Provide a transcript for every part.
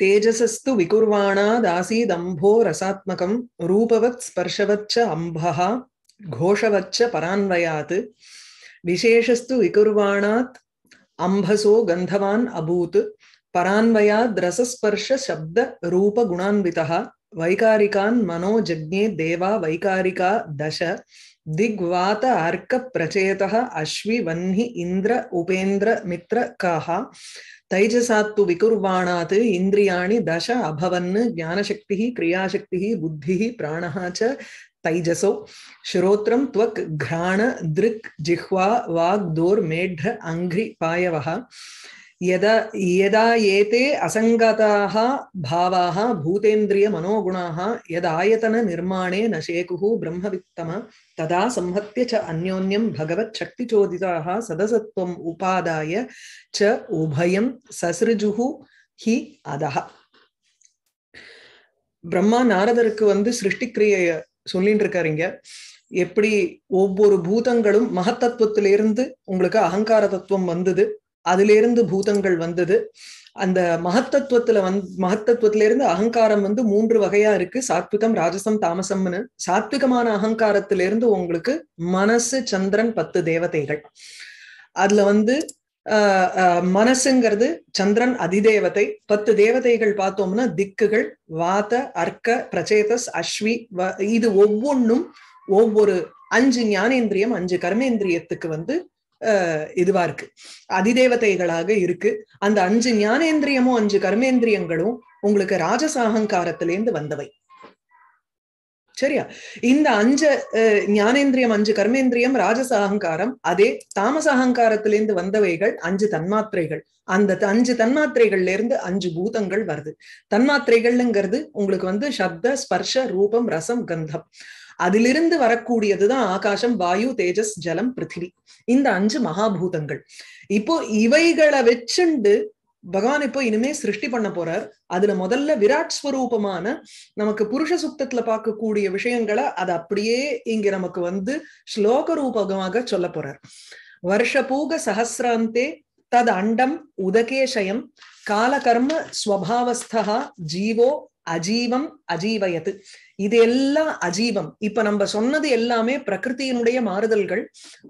तेजसस्तु विकुर्वाणादासीदम्भो रसात्मकं रूपवत् स्पर्शवच्च अम्भः घोषवच्च परान्वयात् विशेषस्तु विकुर्वाणात् अम्भसो गन्धवान् अभूत् परान्वयाद्रसस्पर्शशब्दरूपगुणान्वितः वैकारिकान् मनो देवा वैकारिका दश दिग्वात अर्कप्रचेतः अश्विवह्नि इन्द्र उपेन्द्र मित्रकाः तैजसात्तु विकुर्वाणात् इन्द्रियाणि दश अभवन् ज्ञानशक्तिः क्रियाशक्तिः बुद्धिः प्राणः च तैजसौ श्रोत्रं त्वक् घ्राण दृक् जिह्वा वाग्दोर्मेढ्र अङ्घ्रि यदा यदा एते असङ्गताः भावाः भूतेन्द्रियमनोगुणाः यदायतननिर्माणे न शेकुः ब्रह्मवित्तम तदा संहत्य च अन्योन्यं भगवच्छक्तिचोदिताः सदसत्त्वम् उपादाय च उभयं ससृजुः हि अधः பிரம்மா நாரதருக்கு வந்து சிருஷ்டிக்கிரியைய சொல்லிட்டு இருக்காருங்க எப்படி ஒவ்வொரு பூதங்களும் மகத்தத்துவத்திலிருந்து உங்களுக்கு அகங்கார தத்துவம் வந்தது அதிலிருந்து பூதங்கள் வந்தது அந்த மகத்தத்துவத்துல வந் மகத்தத்துவத்துல இருந்து அகங்காரம் வந்து மூன்று வகையா இருக்கு சாத்விகம் ராஜசம் தாமசம்னு சாத்விகமான அகங்காரத்திலிருந்து உங்களுக்கு மனசு சந்திரன் பத்து தேவதைகள் அதுல வந்து மனசுங்கிறது சந்திரன் அதிதேவதை பத்து தேவதைகள் பார்த்தோம்னா திக்குகள் வாத அர்க்க பிரச்சேதஸ் அஸ்வி இது ஒவ்வொன்றும் ஒவ்வொரு அஞ்சு ஞானேந்திரியம் அஞ்சு கர்மேந்திரியத்துக்கு வந்து இதுவா இருக்கு அதிதேவதைகளாக இருக்கு அந்த அஞ்சு ஞானேந்திரியமும் அஞ்சு கர்மேந்திரியங்களும் உங்களுக்கு ராஜசாகங்காரத்திலேருந்து வந்தவை சரியா இந்த அஞ்சு ஞானேந்திரியம் அஞ்சு கர்மேந்திரியம் ராஜச அகங்காரம் அதே தாமச இருந்து வந்தவைகள் அஞ்சு தன்மாத்திரைகள் அந்த அஞ்சு தன்மாத்திரைகள்ல இருந்து அஞ்சு பூதங்கள் வருது தன்மாத்திரைகள்ங்கிறது உங்களுக்கு வந்து சப்த ஸ்பர்ஷ ரூபம் ரசம் கந்தம் அதிலிருந்து வரக்கூடியதுதான் ஆகாசம் வாயு தேஜஸ் ஜலம் பிருத்திவி இந்த அஞ்சு மகாபூதங்கள் இப்போ இவைகளை வச்சுண்டு பகவான் இப்போ இனிமே சிருஷ்டி பண்ண போறார் அதுல முதல்ல விராட் ஸ்வரூபமான நமக்கு புருஷ சுத்தத்துல பார்க்கக்கூடிய விஷயங்களை அது அப்படியே இங்க நமக்கு வந்து ஸ்லோக ரூபகமாக சொல்ல போறார் பூக சஹசிராந்தே தது அண்டம் உதகேஷயம் காலகர்ம ஸ்வபாவஸ்தா ஜீவோ அஜீவம் அஜீவயத்து இது எல்லாம் அஜீவம் இப்ப நம்ம சொன்னது எல்லாமே பிரகிருத்தியினுடைய மாறுதல்கள்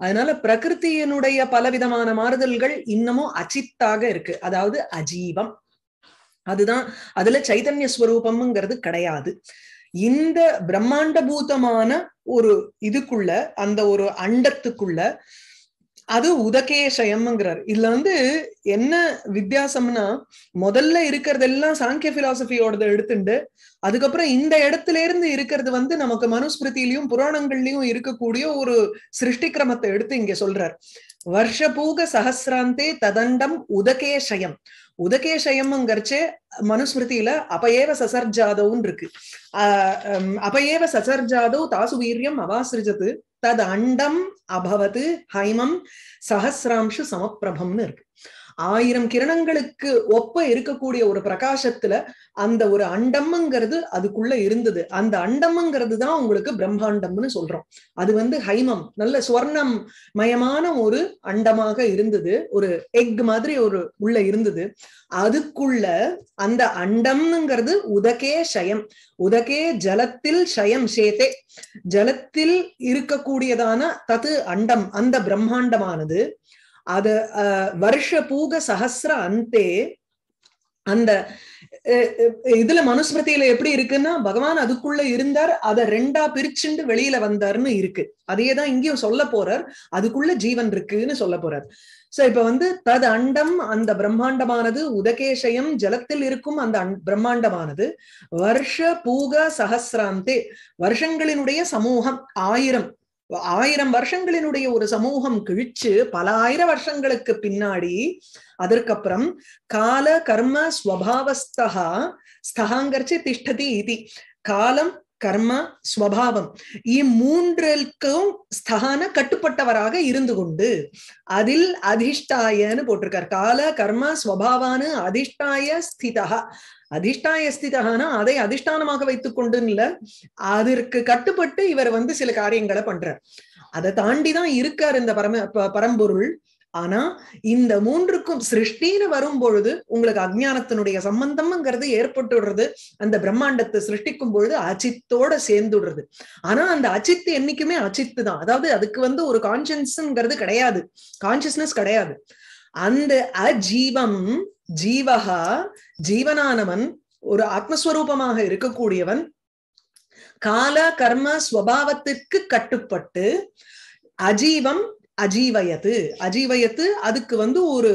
அதனால பிரகிருத்தியினுடைய பலவிதமான மாறுதல்கள் இன்னமும் அச்சித்தாக இருக்கு அதாவது அஜீவம் அதுதான் அதுல சைதன்ய ஸ்வரூபம்ங்கிறது கிடையாது இந்த பிரம்மாண்ட பூதமான ஒரு இதுக்குள்ள அந்த ஒரு அண்டத்துக்குள்ள அது உதகேஷயம்ங்கிறார் இதுல வந்து என்ன வித்தியாசம்னா முதல்ல இருக்கிறதெல்லாம் சாங்கிய பிலாசபியோடத எடுத்துண்டு அதுக்கப்புறம் இந்த இடத்துல இருந்து இருக்கிறது வந்து நமக்கு மனுஸ்மிருதியிலையும் புராணங்கள்லயும் இருக்கக்கூடிய ஒரு சிருஷ்டி கிரமத்தை எடுத்து இங்க சொல்றார் வருஷபூக சஹசிராந்தே ததண்டம் உதகேஷயம் உதகேஷயம்ங்கிறச்சு மனுஸ்மிருதியில அபயேவ சசர்ஜாதவும் இருக்கு அஹ் அபயேவ சசர்ஜாதோ தாசு வீரியம் அவாசிரிஜத்து தது அண்டம் அபவது ஹைமம் சஹசிராம்சு சமப்பிரபம்னு இருக்கு ஆயிரம் கிரணங்களுக்கு ஒப்ப இருக்கக்கூடிய ஒரு பிரகாசத்துல அந்த ஒரு அண்டம்ங்கிறது அதுக்குள்ள இருந்தது அந்த அண்டம்ங்கிறது தான் உங்களுக்கு பிரம்மாண்டம்னு சொல்றோம் அது வந்து ஹைமம் நல்ல சுவர்ணம் மயமான ஒரு அண்டமாக இருந்தது ஒரு எக் மாதிரி ஒரு உள்ள இருந்தது அதுக்குள்ள அந்த அண்டம்ங்கிறது உதகே சயம் உதகே ஜலத்தில் சயம் சேத்தே ஜலத்தில் இருக்கக்கூடியதான தது அண்டம் அந்த பிரம்மாண்டமானது அது வருஷ பூக சஹசிர அந்தே அந்த இதுல மனுஸ்மிருதியில எப்படி இருக்குன்னா பகவான் அதுக்குள்ள இருந்தார் அதை ரெண்டா பிரிச்சுண்டு வெளியில வந்தார்னு இருக்கு அதையேதான் இங்கேயும் சொல்ல போறார் அதுக்குள்ள ஜீவன் இருக்குன்னு சொல்ல போறார் சோ இப்ப வந்து தது அண்டம் அந்த பிரம்மாண்டமானது உதகேஷயம் ஜலத்தில் இருக்கும் அந்த பிரம்மாண்டமானது வருஷ பூக சஹசிராந்தே வருஷங்களினுடைய சமூகம் ஆயிரம் ஆயிரம் வருஷங்களினுடைய ஒரு சமூகம் கிழிச்சு பல ஆயிரம் வருஷங்களுக்கு பின்னாடி அதற்கப்புறம் கால கர்ம ஸ்வபாவஸ்தகா ஸ்தகாங்கர்ச்சி திஷ்டதி இது காலம் கர்ம ஸ்வபாவம் இம்மூன்றுக்கும் ஸ்தகான கட்டுப்பட்டவராக இருந்து கொண்டு அதில் அதிஷ்டாயன்னு போட்டிருக்கார் கால கர்ம ஸ்வபாவானு அதிஷ்டாய ஸ்திதா அதிஷ்டாய ஸ்திதகானா அதை அதிஷ்டானமாக வைத்துக் கொண்டுன்னு இல்ல அதற்கு கட்டுப்பட்டு இவர் வந்து சில காரியங்களை பண்றார் அதை தாண்டிதான் இருக்கார் இந்த பரம பரம்பொருள் ஆனா இந்த மூன்றுக்கும் சிருஷ்டின்னு வரும் பொழுது உங்களுக்கு அஜ்ஞானத்தினுடைய சம்பந்தம்ங்கிறது ஏற்பட்டுடுறது அந்த பிரம்மாண்டத்தை சிருஷ்டிக்கும் பொழுது அச்சித்தோட சேர்ந்துடுறது ஆனா அந்த அச்சித்து என்னைக்குமே அச்சித்து தான் அதாவது அதுக்கு வந்து ஒரு கான்சியன்ஸ்ங்கிறது கிடையாது கான்சியஸ்னஸ் கிடையாது அந்த அஜீவம் ஜீவகா ஜீவனானவன் ஒரு ஆத்மஸ்வரூபமாக இருக்கக்கூடியவன் கால கர்ம ஸ்வபாவத்திற்கு கட்டுப்பட்டு அஜீவம் அஜீவயத்து அஜீவயத்து அதுக்கு வந்து ஒரு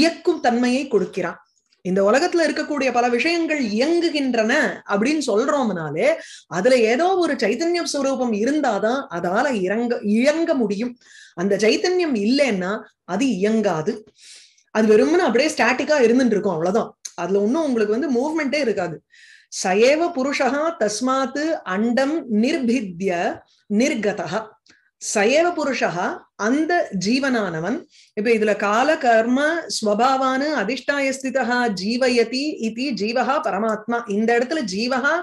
இயக்கும் தன்மையை கொடுக்கிறான் இந்த உலகத்துல இருக்கக்கூடிய பல விஷயங்கள் இயங்குகின்றன அப்படின்னு சொல்றோம்னாலே அதுல ஏதோ ஒரு சைதன்யம் சுரூபம் இருந்தாதான் அதால இறங்க இயங்க முடியும் அந்த சைத்தன்யம் இல்லைன்னா அது இயங்காது அது வெறும்னு அப்படியே ஸ்டாட்டிக்கா இருந்துட்டு இருக்கும் அவ்வளவுதான் அதுல ஒண்ணும் உங்களுக்கு வந்து மூவ்மெண்டே இருக்காது சயேவ புருஷகா தஸ்மாத்து அண்டம் நிர்பித்ய நிர்கதா சயவ புருஷா அந்த ஜீவனானவன் இப்ப இதுல கால கர்ம ஸ்வபாவான அதிஷ்டாயஸ்திதா ஜீவயதி இது ஜீவகா பரமாத்மா இந்த இடத்துல ஜீவகா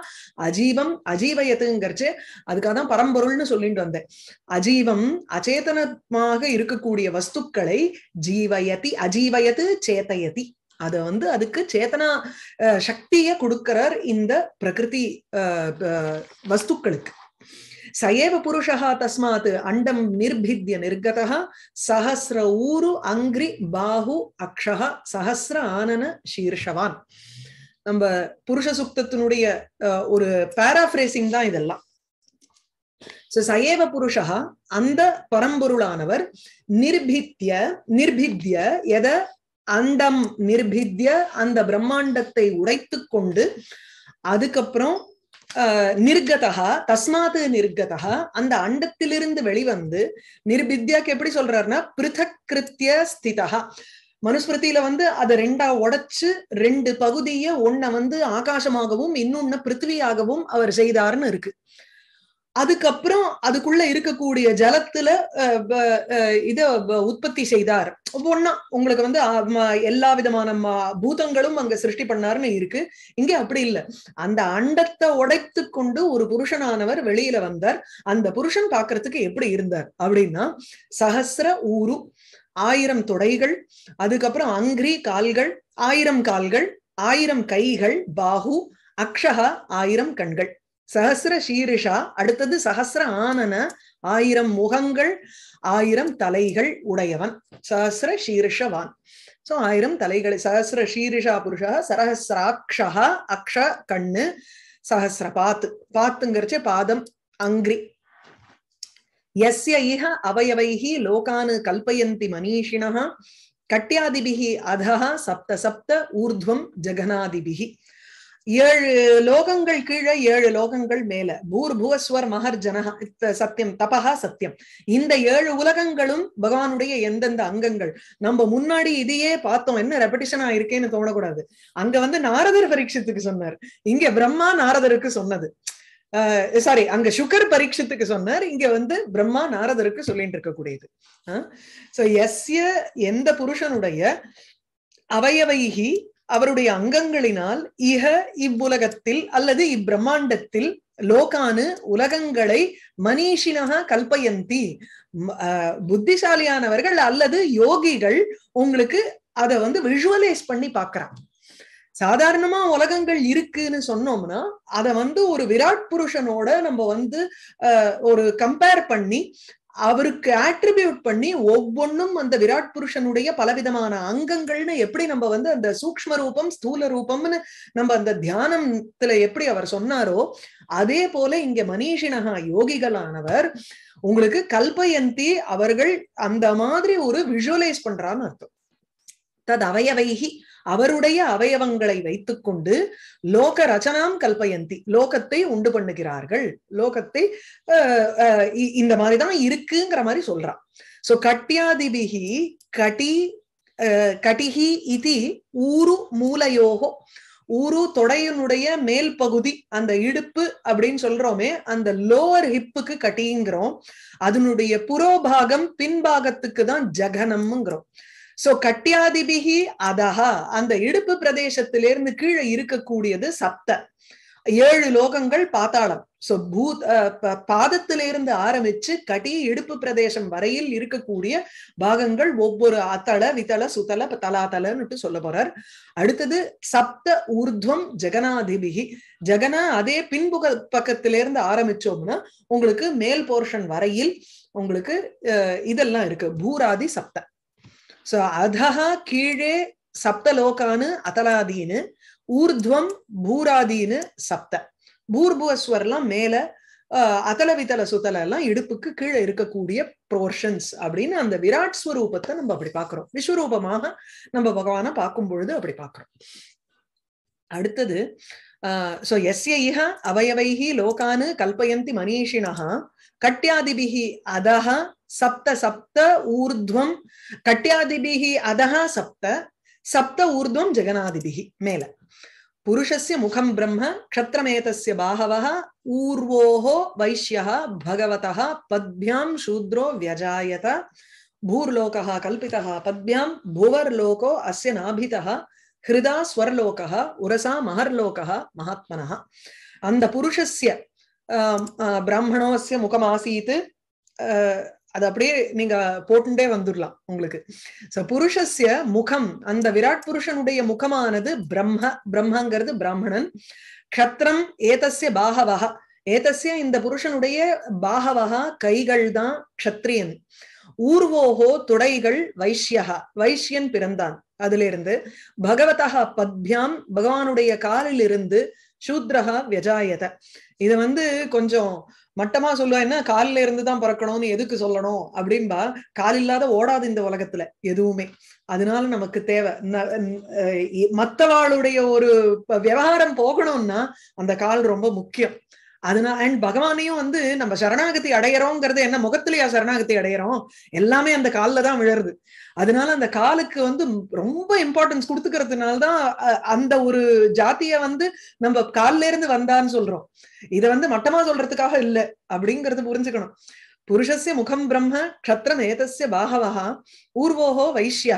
அஜீவம் அஜீவயத்துங்கிறச்சு அதுக்காக தான் பரம்பொருள்னு சொல்லிட்டு வந்தேன் அஜீவம் அச்சேதனமாக இருக்கக்கூடிய வஸ்துக்களை ஜீவயதி அஜீவயத்து சேத்தயதி அத வந்து அதுக்கு சேத்தனா சக்திய கொடுக்கிறார் இந்த பிரகிருதி வஸ்துக்களுக்கு சேவ புருஷா தஸ்மாத் அண்டம் நிர்பித்திய நிர்கத சஹசிர ஊரு அங்கிரி பாகு அக்ஷ சஹசிர ஆனன சீர்ஷவான் நம்ம புருஷ சுக்தத்தினுடைய ஒரு பேராஃப்ரேசிங் தான் இதெல்லாம் சயேவ புருஷா அந்த பரம்பொருளானவர் நிர்பித்திய நிர்பித்திய எத அண்டம் நிர்பித்திய அந்த பிரம்மாண்டத்தை உடைத்து கொண்டு அதுக்கப்புறம் நிர்கதா தஸ்மாத்து நிர்கதா அந்த அண்டத்திலிருந்து வெளிவந்து நிர்பித்யாக்கு எப்படி சொல்றாருன்னா பிருதக் ஸ்திதா மனுஸ்மிருதியில வந்து அதை ரெண்டா உடைச்சு ரெண்டு பகுதிய ஒன்ன வந்து ஆகாசமாகவும் இன்னொன்னு பிருத்திவியாகவும் அவர் செய்தாருன்னு இருக்கு அதுக்கப்புறம் அதுக்குள்ள இருக்கக்கூடிய ஜலத்துல இத உற்பத்தி செய்தார் ஒன்னா உங்களுக்கு வந்து எல்லா விதமான பூதங்களும் அங்க சிருஷ்டி பண்ணாருன்னு இருக்கு இங்க அப்படி இல்ல அந்த அண்டத்தை உடைத்து கொண்டு ஒரு புருஷனானவர் வெளியில வந்தார் அந்த புருஷன் பாக்குறதுக்கு எப்படி இருந்தார் அப்படின்னா சஹசிர ஊரு ஆயிரம் தொடைகள் அதுக்கப்புறம் அங்கிரி கால்கள் ஆயிரம் கால்கள் ஆயிரம் கைகள் பாகு அக்ஷகா ஆயிரம் கண்கள் சஹசிர சீரிஷா அடுத்தது சஹசிர ஆனன ஆயிரம் முகங்கள் ஆயிரம் தலைகள் உடையவன் சஹசிர சீரிஷவான் சோ ஆயிரம் தலைகளை சஹசிர சீரிஷா புருஷா சரஹசிராட்சா அக்ஷ கண்ணு சஹசிர பாத்து பாத்துங்கிறச்ச பாதம் அங்கிரி எஸ்ய இஹ அவயவைஹி லோகானு கல்பயந்தி மனிஷிணா கட்யாதிபிகி அதஹ சப்த சப்த ஊர்துவம் ஜெகநாதிபிகி ஏழு லோகங்கள் கீழே ஏழு லோகங்கள் மேல பூர் புவஸ்வர் மகர் ஜனஹா சத்தியம் தபகா சத்தியம் இந்த ஏழு உலகங்களும் பகவானுடைய எந்தெந்த அங்கங்கள் நம்ம முன்னாடி இதையே பார்த்தோம் என்ன ரெபடிஷன் இருக்கேன்னு தோணக்கூடாது அங்க வந்து நாரதர் பரீட்சத்துக்கு சொன்னார் இங்க பிரம்மா நாரதருக்கு சொன்னது சாரி அங்க சுகர் பரீட்சத்துக்கு சொன்னார் இங்க வந்து பிரம்மா நாரதருக்கு சொல்லிட்டு இருக்கக்கூடியது சோ எஸ்ய எந்த புருஷனுடைய அவயவைகி அவருடைய அங்கங்களினால் இக இவ்வுலகத்தில் அல்லது இப்பிரம்மாண்டத்தில் லோகானு உலகங்களை மனிஷினக கல்பயந்தி புத்திசாலியானவர்கள் அல்லது யோகிகள் உங்களுக்கு அதை வந்து விஷுவலைஸ் பண்ணி பாக்குறான் சாதாரணமா உலகங்கள் இருக்குன்னு சொன்னோம்னா அத வந்து ஒரு விராட் புருஷனோட நம்ம வந்து ஒரு கம்பேர் பண்ணி அவருக்கு ஆட்ரிபியூட் பண்ணி ஒவ்வொன்றும் அந்த விராட் புருஷனுடைய பலவிதமான அங்கங்கள்னு எப்படி நம்ம வந்து அந்த சூக்ம ரூபம் ஸ்தூல ரூபம்னு நம்ம அந்த தியானத்துல எப்படி அவர் சொன்னாரோ அதே போல இங்க மனிஷினகா யோகிகளானவர் உங்களுக்கு கல்பயந்தி அவர்கள் அந்த மாதிரி ஒரு விஷுவலைஸ் பண்றான்னு அர்த்தம் தது அவயவைகி அவருடைய அவயவங்களை கொண்டு லோக ரச்சனாம் கல்பயந்தி லோகத்தை உண்டு பண்ணுகிறார்கள் லோகத்தை இந்த மாதிரிதான் இருக்குங்கிற மாதிரி சொல்றான் சோ கட்டியாதிபிகி கட்டி கட்டிகி இது ஊரு மூலையோகோ ஊரு தொடையினுடைய மேல் பகுதி அந்த இடுப்பு அப்படின்னு சொல்றோமே அந்த லோவர் ஹிப்புக்கு கட்டிங்கிறோம் அதனுடைய புறோபாகம் பின்பாகத்துக்கு தான் ஜகனம்ங்கிறோம் சோ கட்டியாதிபிகி அதஹா அந்த இடுப்பு பிரதேசத்திலிருந்து கீழே இருக்கக்கூடியது சப்த ஏழு லோகங்கள் பாத்தாளம் சோ பூத் பாதத்திலிருந்து ஆரம்பிச்சு கடி இடுப்பு பிரதேசம் வரையில் இருக்கக்கூடிய பாகங்கள் ஒவ்வொரு அத்தள வித்தள சுத்தல தலாதலன்னுட்டு சொல்ல போறார் அடுத்தது சப்த ஊர்துவம் ஜெகனாதிபிகி ஜெகனா அதே பின்புக பக்கத்திலிருந்து ஆரம்பிச்சோம்னா உங்களுக்கு மேல் போர்ஷன் வரையில் உங்களுக்கு இதெல்லாம் இருக்கு பூராதி சப்த சோ அதா கீழே சப்த லோகானு அதலாதீன்னு ஊர்துவம் பூராதீன்னு சப்த எல்லாம் மேல அகல விதல சுத்தல எல்லாம் இடுப்புக்கு கீழே இருக்கக்கூடிய ப்ரோர்ஷன்ஸ் அப்படின்னு அந்த விராட் ஸ்வரூபத்தை நம்ம அப்படி பாக்குறோம் விஸ்வரூபமாக நம்ம பகவான பார்க்கும் பொழுது அப்படி பாக்குறோம் அடுத்தது சோ எஸ்ய அவயவைஹி லோகானு கல்பயந்தி மனிஷினஹா கட்யாதிபிஹி அதஹ सप्त सप्त ऊर्ध्वं कट्यादिभिः अधः सप्त सप्त ऊर्ध्वं जगनादिभिः मेल पुरुषस्य मुखं ब्रह्म क्षत्रमेतस्य बाहवः ऊर्वोः वैश्यः भगवतः पद्भ्यां शूद्रो व्यजायत भूर्लोकः कल्पितः पद्भ्यां भुवर्लोको अस्य नाभितः हृदा स्वर्लोकः उरसा महर्लोकः महात्मनः அந்த புருஷஸ்ய मुखमासीत् அது அப்படியே நீங்க போட்டுட்டே வந்துடலாம் உங்களுக்கு சோ புருஷஸ்ய முகம் அந்த விராட் புருஷனுடைய முகமானது பிரம்ம பிரம்மங்கிறது பிராமணன் கத்திரம் ஏதசிய பாகவக ஏதசிய இந்த புருஷனுடைய பாகவக கைகள் தான் கத்திரியன் ஊர்வோகோ துடைகள் வைஷ்யா வைஷ்யன் பிறந்தான் அதுல இருந்து பகவதா பத்யாம் பகவானுடைய காலில் இருந்து சூத்ரஹா வியஜாயத இது வந்து கொஞ்சம் மட்டமா சொல்லுவா என்ன காலில இருந்து தான் பிறக்கணும்னு எதுக்கு சொல்லணும் அப்படின்பா கால் இல்லாத ஓடாது இந்த உலகத்துல எதுவுமே அதனால நமக்கு தேவை மத்தவாளுடைய ஒரு விவகாரம் போகணும்னா அந்த கால் ரொம்ப முக்கியம் அதனால அண்ட் பகவானையும் வந்து நம்ம சரணாகதி அடையிறோங்கிறது என்ன முகத்திலேயா சரணாகதி அடையிறோம் எல்லாமே அந்த காலில் தான் விழருது அதனால அந்த காலுக்கு வந்து ரொம்ப இம்பார்ட்டன்ஸ் கொடுத்துக்கிறதுனால தான் அந்த ஒரு ஜாத்திய வந்து நம்ம காலில இருந்து வந்தான்னு சொல்றோம் இதை வந்து மட்டமா சொல்றதுக்காக இல்லை அப்படிங்கறது புரிஞ்சுக்கணும் புருஷஸ்ய முகம் பிரம்ம க்ஷத்ரம் ஏதஸ்ய பாகவஹா ஊர்வோகோ வைஷ்யா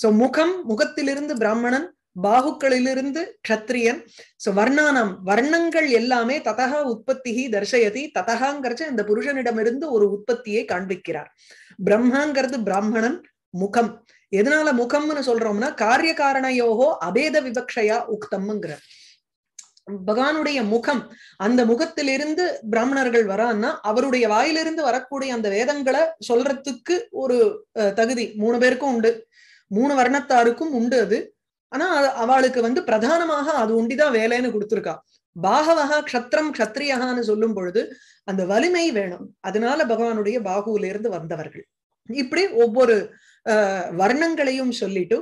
சோ முகம் முகத்திலிருந்து பிராமணன் பாகுக்களிலிருந்து கத்திரியன் சோ வர்ணானம் வர்ணங்கள் எல்லாமே ததக உற்பத்தி தர்சயதி ததகாங்கிறது அந்த புருஷனிடமிருந்து ஒரு உற்பத்தியை காண்பிக்கிறார் பிரம்மாங்கிறது பிராமணன் முகம் எதனால முகம்னு சொல்றோம்னா காரிய காரணயோகோ அபேத விபக்ஷையா உக்தம்ங்கிற பகவானுடைய முகம் அந்த முகத்திலிருந்து பிராமணர்கள் வரான்னா அவருடைய வாயிலிருந்து வரக்கூடிய அந்த வேதங்களை சொல்றதுக்கு ஒரு தகுதி மூணு பேருக்கும் உண்டு மூணு வர்ணத்தாருக்கும் உண்டு அது ஆனா அவளுக்கு வந்து பிரதானமாக அது உண்டிதான் வேலைன்னு கொடுத்துருக்கா பாகவகா க்ஷத்ரம் க்ஷத்ரியகான்னு சொல்லும் பொழுது அந்த வலிமை வேணும் அதனால பகவானுடைய பாகுவிலிருந்து இருந்து வந்தவர்கள் இப்படி ஒவ்வொரு வர்ணங்களையும் சொல்லிட்டு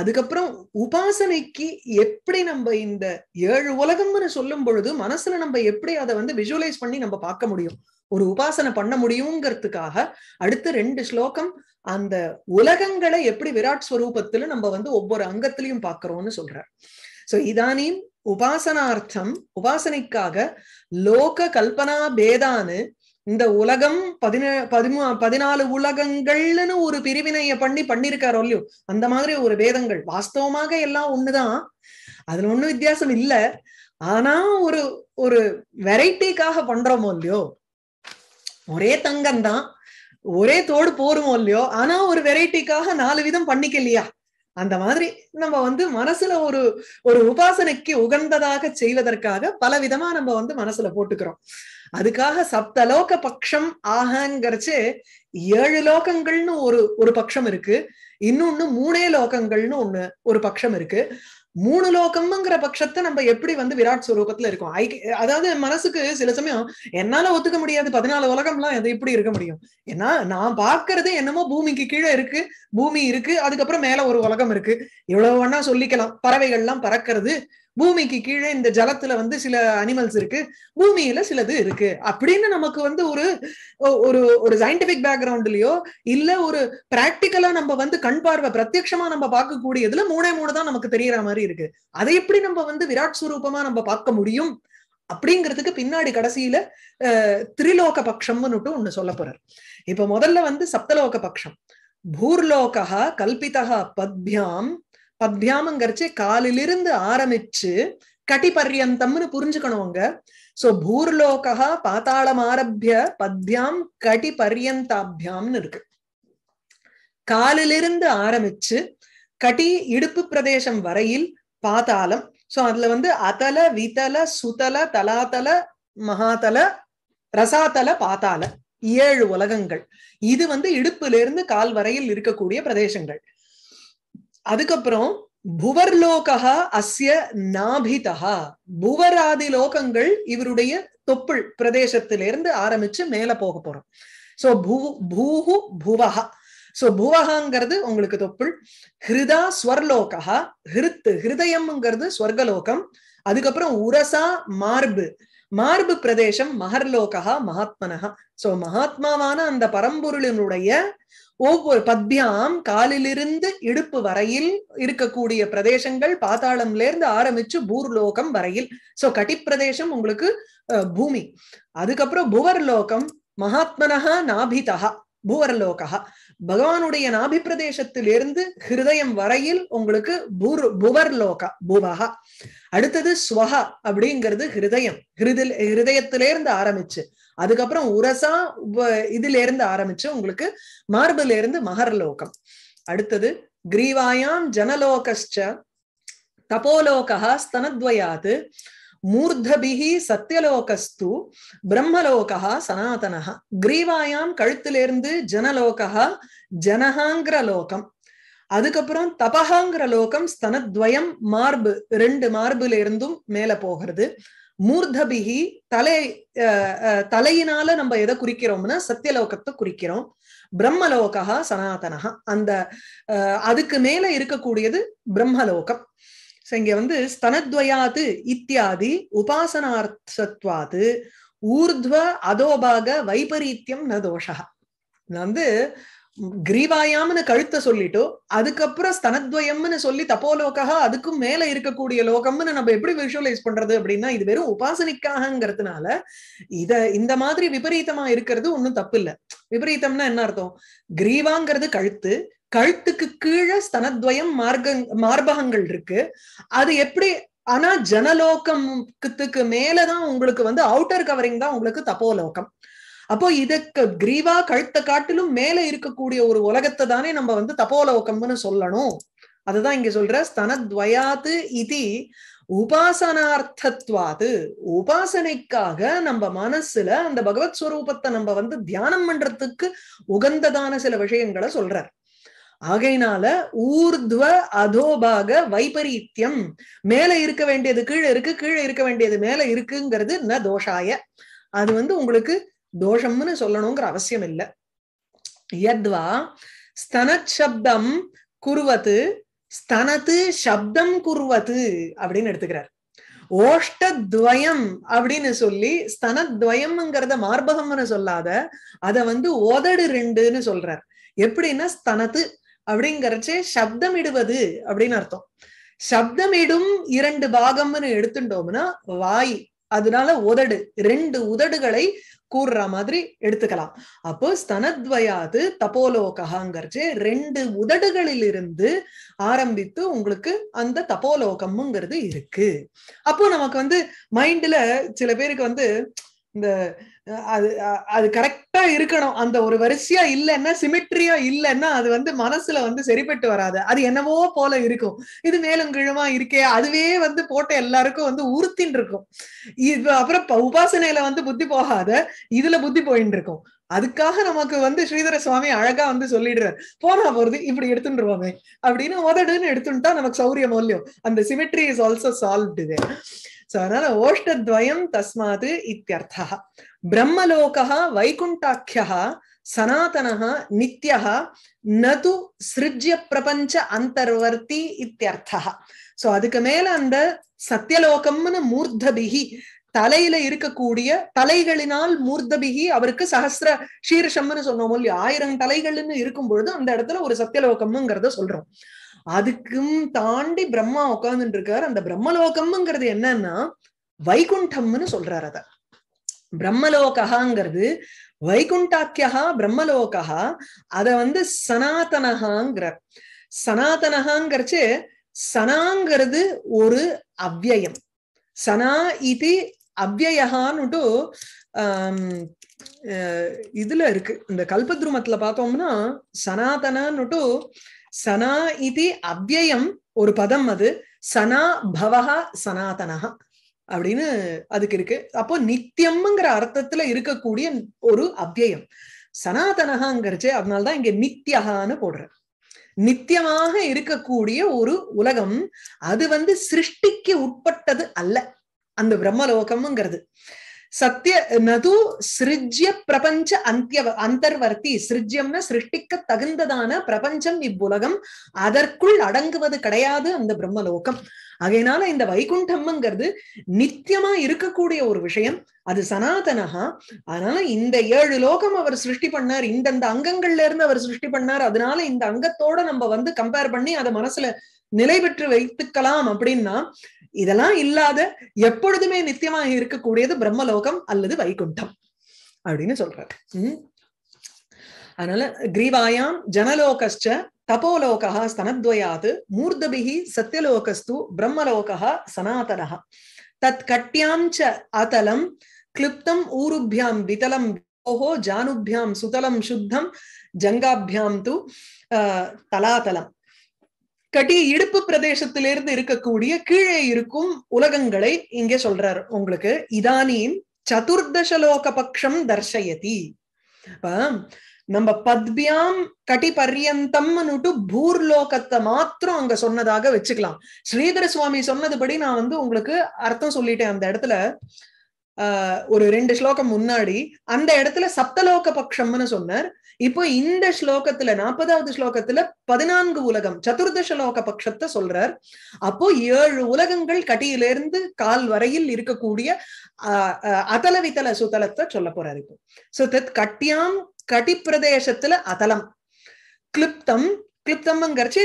அதுக்கப்புறம் உபாசனைக்கு எப்படி நம்ம இந்த ஏழு உலகம்னு சொல்லும் பொழுது மனசுல நம்ம எப்படி அதை வந்து விஜுவலைஸ் பண்ணி நம்ம பார்க்க முடியும் ஒரு உபாசனை பண்ண முடியுங்கிறதுக்காக அடுத்த ரெண்டு ஸ்லோகம் அந்த உலகங்களை எப்படி விராட் ஸ்வரூபத்துல நம்ம வந்து ஒவ்வொரு அங்கத்திலையும் பாக்குறோம்னு சொல்றார் சோ இதானியும் உபாசனார்த்தம் உபாசனைக்காக லோக கல்பனா பேதானு இந்த உலகம் பதினே பதிமூ பதினாலு உலகங்கள்னு ஒரு பிரிவினைய பண்ணி பண்ணிருக்காரோ இல்லையோ அந்த மாதிரி ஒரு வேதங்கள் வாஸ்தவமாக எல்லாம் ஒண்ணுதான் அதுல ஒண்ணும் வித்தியாசம் இல்லை ஆனா ஒரு ஒரு வெரைட்டிக்காக பண்றோமோ இல்லையோ ஒரே தங்கம் தான் ஒரே தோடு போருமோ இல்லையோ ஆனா ஒரு வெரைட்டிக்காக நாலு விதம் பண்ணிக்கலையா அந்த மாதிரி நம்ம வந்து மனசுல ஒரு ஒரு உபாசனைக்கு உகந்ததாக செய்வதற்காக பல விதமா நம்ம வந்து மனசுல போட்டுக்கிறோம் அதுக்காக சப்தலோக பட்சம் ஆகங்கிறச்சு ஏழு லோகங்கள்னு ஒரு ஒரு பட்சம் இருக்கு இன்னொன்னு மூணே லோகங்கள்னு ஒண்ணு ஒரு பட்சம் இருக்கு மூணு லோகம்ங்கிற பட்சத்தை நம்ம எப்படி வந்து விராட் ஸ்வரூபத்துல இருக்கும் ஐ அதாவது மனசுக்கு சில சமயம் என்னால ஒத்துக்க முடியாது பதினாலு உலகம்லாம் அது எப்படி இருக்க முடியும் ஏன்னா நான் பாக்குறது என்னமோ பூமிக்கு கீழே இருக்கு பூமி இருக்கு அதுக்கப்புறம் மேல ஒரு உலகம் இருக்கு இவ்வளவு வேணா சொல்லிக்கலாம் பறவைகள்லாம் பறக்கிறது பூமிக்கு கீழே இந்த ஜலத்துல வந்து சில அனிமல்ஸ் இருக்கு பூமியில சிலது இருக்கு அப்படின்னு நமக்கு வந்து ஒரு ஒரு ஒரு சயின்டிபிக் பேக்ரவுண்ட்லயோ இல்ல ஒரு பிராக்டிக்கலா நம்ம வந்து கண் பார்வை பிரத்யமா நம்ம பார்க்கக்கூடியதுல மூணே மூணு தான் நமக்கு தெரியற மாதிரி இருக்கு அதை எப்படி நம்ம வந்து விராட் சுரூபமா நம்ம பார்க்க முடியும் அப்படிங்கிறதுக்கு பின்னாடி கடைசியில திரிலோக பட்சம்னுட்டு ஒண்ணு சொல்ல போறார் இப்ப முதல்ல வந்து சப்தலோக பட்சம் பூர்லோகா கல்பிதா பத்யாம் பத்யாமங்கிறச்சு காலிலிருந்து ஆரம்பிச்சு கட்டி பர்யந்தம்னு அங்க சோ பூர்லோகா பாத்தாளம் ஆரம்பிய பத்யாம் கட்டி பர்யந்தாபியாம்னு இருக்கு காலிலிருந்து ஆரம்பிச்சு கட்டி இடுப்பு பிரதேசம் வரையில் பாத்தாளம் சோ அதுல வந்து அதல விதல சுதல தலாதல மகாதல ரசாதல பாத்தாள ஏழு உலகங்கள் இது வந்து இடுப்புல இருந்து கால் வரையில் இருக்கக்கூடிய பிரதேசங்கள் அதுக்கப்புறம் புவர்லோகா அஸ்ய நாபிதா புவராதி லோகங்கள் இவருடைய தொப்புள் பிரதேசத்திலிருந்து ஆரம்பிச்சு மேல போக போறோம் சோ பூ பூஹு புவஹா சோ புவகாங்கிறது உங்களுக்கு தொப்புள் ஹிருதா ஸ்வர்லோகா ஹிருத் ஹிருதயம்ங்கிறது ஸ்வர்கலோகம் அதுக்கப்புறம் உரசா மார்பு மார்பு பிரதேசம் மகர்லோகா மகாத்மனஹா சோ மகாத்மாவான அந்த பரம்பொருளினுடைய ஒவ்வொரு பத்யாம் காலிலிருந்து இடுப்பு வரையில் இருக்கக்கூடிய பிரதேசங்கள் பாதாளம்ல இருந்து ஆரம்பிச்சு பூர்லோகம் வரையில் சோ கட்டிப்பிரதேசம் உங்களுக்கு பூமி அதுக்கப்புறம் புவர்லோகம் மகாத்மனஹா நாபிதா புவர்லோகா பகவானுடைய நாபி பிரதேசத்திலிருந்து ஹிருதயம் வரையில் உங்களுக்கு புர் புவர் லோகா புவகா அடுத்தது ஸ்வஹா அப்படிங்கிறது ஹிருதயம் ஹிருதில் ஹிருதயத்திலேருந்து ஆரம்பிச்சு அதுக்கப்புறம் உரசா இதுல இருந்து ஆரம்பிச்சு உங்களுக்கு மார்புல இருந்து மகர்லோகம் அடுத்தது கிரீவாயாம் ஜனலோகஸ்ச தபோலோகா ஸ்தனத்வயாத்து மூர்தபிகி சத்தியலோகஸ்து பிரம்மலோகா சனாதனஹா கிரீவாயாம் கழுத்திலிருந்து ஜனலோகா ஜனஹாங்கிற லோகம் அதுக்கப்புறம் தபஹாங்கிற லோகம் ஸ்தனத்வயம் மார்பு ரெண்டு மார்புல இருந்தும் மேல போகிறது மூர்தபிகி தலை தலையினால நம்ம எதை குறிக்கிறோம்னா சத்தியலோகத்தை குறிக்கிறோம் பிரம்மலோகா சனாதனஹா அந்த அதுக்கு மேல இருக்கக்கூடியது பிரம்மலோகம் ஸோ இங்க வந்து ஸ்தனத்வயாது இத்தியாதி உபாசனார்த்தத்வாது ஊர்த்வ அதோபாக வைபரீத்தியம் ந தோஷா வந்து கிரீவாயாம்னு கழுத்தை சொல்லிட்டோ அதுக்கப்புறம் ஸ்தனத்வயம்னு சொல்லி தப்போலோகா அதுக்கும் மேல இருக்கக்கூடிய லோகம்னு நம்ம எப்படி விஷுவலைஸ் பண்றது அப்படின்னா இது வெறும் உபாசனைக்காகங்கிறதுனால இத இந்த மாதிரி விபரீதமா இருக்கிறது ஒன்னும் தப்பு இல்லை விபரீதம்னா என்ன அர்த்தம் கிரீவாங்கிறது கழுத்து கழுத்துக்கு கீழே ஸ்தனத்வயம் மார்க்க மார்பகங்கள் இருக்கு அது எப்படி ஆனா ஜனலோகத்துக்கு மேலதான் உங்களுக்கு வந்து அவுட்டர் கவரிங் தான் உங்களுக்கு தப்போலோகம் அப்போ இதுக்கு கிரீவா கழுத்தை காட்டிலும் மேல இருக்கக்கூடிய ஒரு உலகத்தை தானே நம்ம வந்து தப்போலோகம்னு சொல்லணும் அதுதான் இங்க சொல்ற ஸ்தனத்வயாது இது உபாசனார்த்தத்வாது உபாசனைக்காக நம்ம மனசுல அந்த பகவத் ஸ்வரூபத்தை நம்ம வந்து தியானம் பண்றதுக்கு உகந்ததான சில விஷயங்களை சொல்றார் ஆகையினால ஊர்துவ அதோபாக வைபரீத்தியம் மேல இருக்க வேண்டியது கீழே இருக்கு கீழே இருக்க வேண்டியது மேல இருக்குங்கிறது ந தோஷாய அது வந்து உங்களுக்கு தோஷம்னு சொல்லணுங்கிற அவசியம் இல்லை யத்வா சப்தம் குருவது ஸ்தனத்து சப்தம் குருவது அப்படின்னு எடுத்துக்கிறார் ஓஷ்டத்வயம் அப்படின்னு சொல்லி ஸ்தனத்வயம்ங்கிறத மார்பகம்னு சொல்லாத அத வந்து ஓதடு ரெண்டுன்னு சொல்றார் எப்படின்னா ஸ்தனத்து அப்படிங்கறச்சு சப்தமிடுவது அப்படின்னு அர்த்தம் சப்தமிடும் இரண்டு பாகம்னு எடுத்துட்டோம்னா வாய் அதனால உதடு ரெண்டு உதடுகளை கூறுற மாதிரி எடுத்துக்கலாம் அப்போ ஸ்தனத்வயாது தபோலோகங்கிறச்சு ரெண்டு உதடுகளிலிருந்து ஆரம்பித்து உங்களுக்கு அந்த தபோலோகம்ங்கிறது இருக்கு அப்போ நமக்கு வந்து மைண்ட்ல சில பேருக்கு வந்து இந்த அது அது கரெக்டா இருக்கணும் அந்த ஒரு வரிசையா இல்லைன்னா சிமிட்ரியா இல்லைன்னா அது வந்து மனசுல வந்து சரிப்பட்டு வராது அது என்னவோ போல இருக்கும் இது மேலும் கிழமா இருக்கே அதுவே வந்து போட்ட எல்லாருக்கும் வந்து உறுத்தின் இருக்கும் இது அப்புறம் உபாசனையில வந்து புத்தி போகாத இதுல புத்தி போயின்னு இருக்கும் அதுக்காக நமக்கு வந்து ஸ்ரீதர சுவாமி அழகா வந்து சொல்லிடுறாரு போனா போறது இப்படி எடுத்துருவாங்க அப்படின்னு உதடுன்னு எடுத்துட்டா நமக்கு சௌரிய மௌல்யம் அந்த symmetry is also solved so அதனால ஓஷ்டத்வயம் தஸ்மாத் இத்தியர்த்தா பிரம்மலோகா வைகுண்டாக்கியா சனாதனः நித்யः ந சிருஜ்ய பிரபஞ்ச அந்தர்வர்த்தி இத்தியர்த்தா சோ அதுக்கு மேல அந்த சத்தியலோகம்னு மூர்த்தபிகி தலையில இருக்கக்கூடிய தலைகளினால் மூர்த்தபிகி அவருக்கு சகசிர சீர்ஷம்னு சொன்னோம் இல்லையா ஆயிரம் தலைகள்னு இருக்கும் பொழுது அந்த இடத்துல ஒரு சத்தியலோகம்ங்கிறத சொல்றோம் அதுக்கும் தாண்டி பிரம்மா உட்கார்ந்துட்டு இருக்காரு அந்த பிரம்மலோகம்ங்கிறது என்னன்னா வைகுண்டம்னு சொல்றாரு அத பிரம்மலோகாங்கிறது வைகுண்டாக்கியா பிரம்மலோகா அத வந்து சனாதனகாங்கிறார் சனாதனகாங்கிறச்சு சனாங்கிறது ஒரு அவ்வயம் சனா இது ஆஹ் இதுல இருக்கு இந்த கல்பத்ருமத்துல பார்த்தோம்னா சனாதனன்னுட்டு சனா இது அவ்வயம் ஒரு பதம் அது சனா பவஹா சனாதனா அப்படின்னு அதுக்கு இருக்கு அப்போ நித்தியம்ங்கிற அர்த்தத்துல இருக்கக்கூடிய ஒரு அவ்வயம் சனாதனகாங்கிறச்சு அதனால்தான் இங்க நித்தியகான்னு போடுறேன் நித்தியமாக இருக்கக்கூடிய ஒரு உலகம் அது வந்து சிருஷ்டிக்கு உட்பட்டது அல்ல அந்த பிரம்மலோகம்ங்கிறது சத்திய நது சிருஜ்ய பிரபஞ்ச அந்திய அந்தர்வர்த்தி சிருஜ்யம்னா சிருஷ்டிக்க தகுந்ததான பிரபஞ்சம் இவ்வுலகம் அதற்குள் அடங்குவது கிடையாது அந்த பிரம்மலோகம் அதனால இந்த வைகுண்டம்ங்கிறது நித்தியமா இருக்கக்கூடிய ஒரு விஷயம் அது சனாதனஹா அதனால இந்த ஏழு லோகம் அவர் சிருஷ்டி பண்ணார் இந்தந்த அங்கங்கள்ல இருந்து அவர் சிருஷ்டி பண்ணார் அதனால இந்த அங்கத்தோட நம்ம வந்து கம்பேர் பண்ணி அதை மனசுல நிலை பெற்று வைத்துக்கலாம் அப்படின்னா இதெல்லாம் இல்லாத எப்பொழுதுமே நித்தியமாக இருக்கக்கூடியது பிரம்மலோகம் அல்லது வைகுண்டம் அப்படின்னு சொல்றாரு அதனால கிரீவாயாம் ஜனலோகஸ்ட தபோலோகா ஸ்தனத்வயாது மூர்தபிகி சத்தியலோகஸ்து பிரம்மலோகா சனாதனஹா தத் கட்டியாம் ச அதலம் கிளிப்தம் ஊருபியாம் விதலம் ஓஹோ ஜானுபியாம் சுதலம் சுத்தம் ஜங்காபியாம் து தலாதலம் கட்டிய இடுப்பு பிரதேசத்திலிருந்து இருக்கக்கூடிய கீழே இருக்கும் உலகங்களை இங்கே சொல்றாரு உங்களுக்கு இதானீம் சதுர்தசலோக பக்ஷம் தர்சயதி நம்ம பத்பியாம் கட்டி பர்யந்தம்னுட்டு பூர்லோகத்தை மாத்திரம் அங்க சொன்னதாக வச்சுக்கலாம் ஸ்ரீதர சுவாமி சொன்னதுபடி நான் வந்து உங்களுக்கு அர்த்தம் சொல்லிட்டேன் அந்த இடத்துல ஒரு ரெண்டு ஸ்லோகம் முன்னாடி அந்த இடத்துல சப்தலோக பட்சம்னு சொன்னார் இப்போ இந்த ஸ்லோகத்துல நாற்பதாவது ஸ்லோகத்துல பதினான்கு உலகம் சதுர்தசலோக பட்சத்தை சொல்றார் அப்போ ஏழு உலகங்கள் கட்டியிலிருந்து கால் வரையில் இருக்கக்கூடிய அஹ் அதலவித்தல சுதலத்தை சொல்ல போறார் இப்போ சோ தத் கட்டியாம் கட்டி பிரதேசத்துல அதலம் கிளிப்தம் கிளிப்தம்ங்கிறச்சு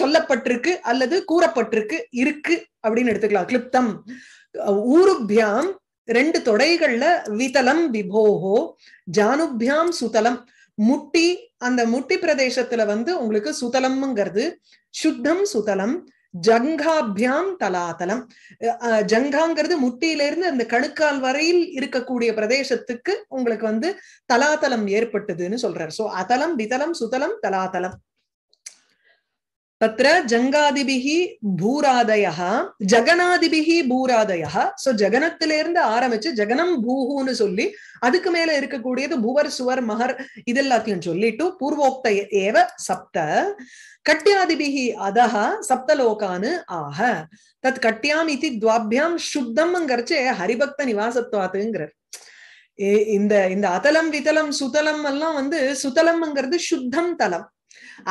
சொல்லப்பட்டிருக்கு அல்லது கூறப்பட்டிருக்கு இருக்கு அப்படின்னு எடுத்துக்கலாம் கிளிப்தம் ஊருபியாம் ரெண்டு தொடைகள்ல விதலம் விபோகோ ஜானுபியாம் சுதலம் முட்டி அந்த முட்டி பிரதேசத்துல வந்து உங்களுக்கு சுதலம்ங்கிறது சுத்தம் சுதலம் ஜங்காபியாம் தலாதலம் ஜங்காங்கிறது முட்டியில இருந்து அந்த கணுக்கால் வரையில் இருக்கக்கூடிய பிரதேசத்துக்கு உங்களுக்கு வந்து தலாதலம் ஏற்பட்டதுன்னு சொல்றாரு சோ அதலம் விதலம் சுதலம் தலாதலம் तत्र ஜங்காதிபிகி பூராதயா ஜகனாதிபிகி பூராதயா சோ ஜகனத்திலிருந்து ஆரம்பிச்சு ஜகனம் பூஹுன்னு சொல்லி அதுக்கு மேல இருக்கக்கூடியது புவர் சுவர் மகர் இதெல்லாத்தையும் சொல்லிட்டு பூர்வோக்த ஏவ சப்த கட்டியாதிபிகி அதஹ சப்தலோகானு ஆக தத் கட்டியாம் இது துவாபியாம் சுத்தம்ங்கிறச்சு ஹரிபக்த நிவாசத்துவாத்துங்கிறார் இந்த இந்த அதலம் விதலம் சுதலம் எல்லாம் வந்து சுதலம்ங்கிறது சுத்தம் தலம்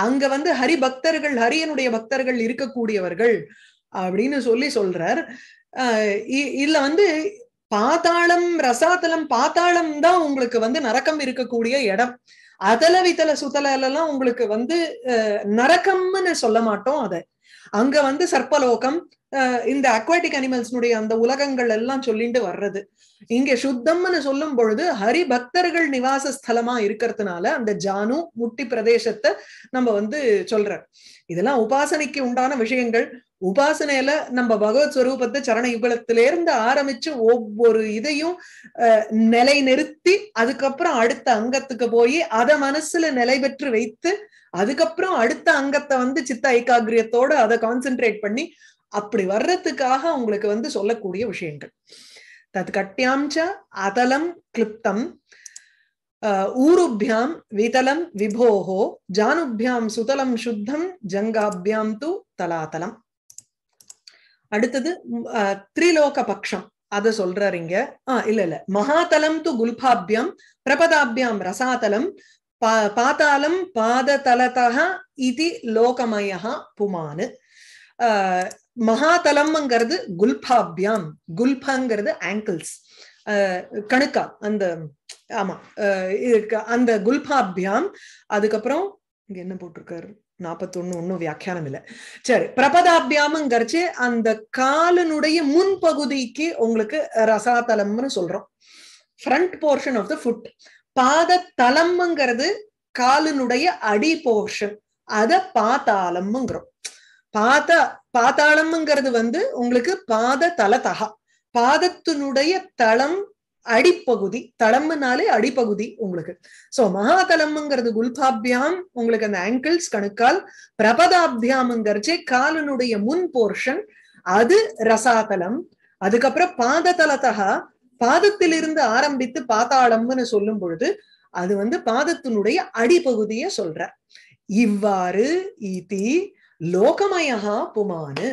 அங்க வந்து ஹரி பக்தர்கள் ஹரியனுடைய பக்தர்கள் இருக்கக்கூடியவர்கள் அப்படின்னு சொல்லி சொல்றார் இதுல வந்து பாதாளம் ரசாத்தலம் பாத்தாளம் தான் உங்களுக்கு வந்து நரக்கம் இருக்கக்கூடிய இடம் அதல வித்தல சுத்தல எல்லாம் உங்களுக்கு வந்து நரக்கம்னு சொல்ல மாட்டோம் அதை அங்க வந்து சர்ப்பலோகம் இந்த அக்வாட்டிக் அனிமல்ஸ்னுடைய அந்த உலகங்கள் எல்லாம் சொல்லிட்டு வர்றது இங்க சுத்தம்னு சொல்லும் பொழுது ஹரி பக்தர்கள் நிவாச ஸ்தலமா இருக்கிறதுனால அந்த ஜானு முட்டி பிரதேசத்தை நம்ம வந்து சொல்ற இதெல்லாம் உபாசனைக்கு உண்டான விஷயங்கள் உபாசனையில நம்ம பகவத் ஸ்வரூபத்தை சரண இவ்வளத்திலிருந்து ஆரம்பிச்சு ஒவ்வொரு இதையும் நிலை நிறுத்தி அதுக்கப்புறம் அடுத்த அங்கத்துக்கு போய் அதை மனசுல நிலை பெற்று வைத்து அதுக்கப்புறம் அடுத்த அங்கத்தை வந்து சித்த ஐக்காகிரியத்தோட அதை கான்சென்ட்ரேட் பண்ணி அப்படி வர்றதுக்காக உங்களுக்கு வந்து சொல்லக்கூடிய விஷயங்கள் தத் கட்டியாம்ச்ச அதலம் கிளிப்தம் ஊருபியாம் விதலம் விபோகோ ஜானுபியாம் சுதலம் சுத்தம் ஜங்காபியாம் து தலாதலம் அடுத்தது த்ரிலோக பக்ஷம் அத சொல்றாரு இங்க ஆஹ் இல்ல இல்ல மகாதலம் து குல்பாபியம் பிரபதாபியாம் ரசாதலம் பா பாத்தாளம் பாததலத்தக இது லோகமய புமானு மகாதலம்ங்கிறது குல்பாபியாம் குல்பாங்கிறது ஆங்கிள்ஸ் கணுக்கா அந்த ஆமா அந்த குல்பாபியாம் அதுக்கப்புறம் இங்க என்ன போட்டிருக்காரு நாப்பத்தொன்னு ஒன்னும் வியாக்கியானம் இல்லை சரி பிரபதாபியாமங்கரிச்சு அந்த காலனுடைய முன்பகுதிக்கு உங்களுக்கு ரசாதலம்னு சொல்றோம் front portion of the foot பாத தலம்ங்கிறது காலினுடைய அடி போர்ஷன் அத பாதாளம்ங்கிறோம் பாத பாத்தாளம்ங்கிறது வந்து உங்களுக்கு பாத தகா பாதத்தினுடைய தளம் அடிப்பகுதி தளம்னாலே அடிப்பகுதி உங்களுக்கு சோ மகாதலம்ங்கிறது குல்பாபியாம் உங்களுக்கு அந்த ஆங்கிள்ஸ் கணுக்கால் பிரபதாபியாம்ங்கிறச்சே காலனுடைய முன் போர்ஷன் அது ரசாதலம் அதுக்கப்புறம் பாத தலத்தகா பாதத்திலிருந்து ஆரம்பித்து பாதாளம்னு சொல்லும் பொழுது அது வந்து பாதத்தினுடைய அடிப்பகுதியை சொல்ற இவ்வாறு இதி லோகமயகா புமானு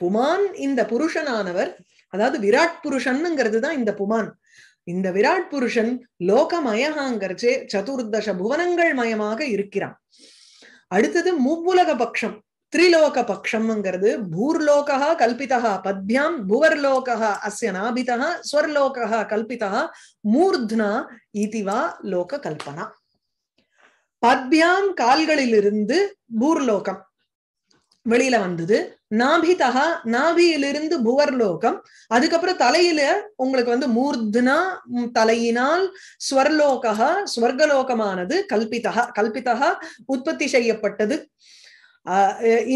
புமான் இந்த புருஷனானவர் அதாவது விராட் புருஷன்ங்கிறது தான் இந்த புமான் இந்த விராட் புருஷன் லோகமயகாங்கிறச்சே சதுர்தச புவனங்கள் மயமாக இருக்கிறான் அடுத்தது மூவுலக பக்ஷம் திரிலோக பக்ஷம்ங்கிறது பூர்லோகா கல்பிதா பத்யாம் புவர்லோகா அஸ்ய நாபிதா ஸ்வர்லோகா கல்பிதா மூர்த்னா இதுவா லோக கல்பனா பத்யாம் கால்களிலிருந்து பூர்லோகம் வெளியில வந்தது நாபிதா நாபியிலிருந்து புவர்லோகம் அதுக்கப்புறம் தலையில உங்களுக்கு வந்து மூர்த்னா தலையினால் ஸ்வர்லோகா ஸ்வர்கலோகமானது கல்பிதா கல்பிதா உற்பத்தி செய்யப்பட்டது